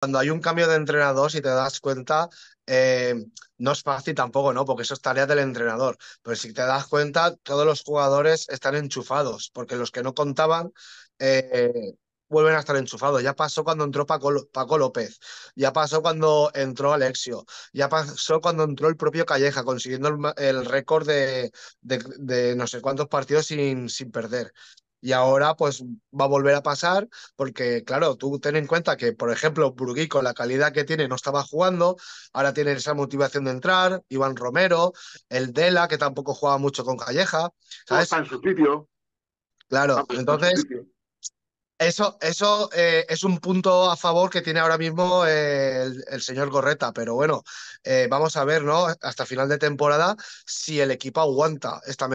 cuando hay un cambio de entrenador, si te das cuenta, eh, no es fácil tampoco, ¿no? Porque eso es tarea del entrenador. Pero si te das cuenta, todos los jugadores están enchufados, porque los que no contaban eh, vuelven a estar enchufados. Ya pasó cuando entró Paco, López, ya pasó cuando entró Alexio, ya pasó cuando entró el propio Calleja, consiguiendo el, récord de, no sé cuántos partidos sin perder. Y ahora pues va a volver a pasar porque, claro, tú ten en cuenta que, por ejemplo, Burgui con la calidad que tiene no estaba jugando, ahora tiene esa motivación de entrar, Iván Romero, el Dela, que tampoco jugaba mucho con Calleja. ¿sabes? en su sitio. Claro, entonces... Eso, eso eh, es un punto a favor que tiene ahora mismo eh, el, señor Gorreta, pero bueno, eh, vamos a ver, ¿no? Hasta final de temporada, si el equipo aguanta esta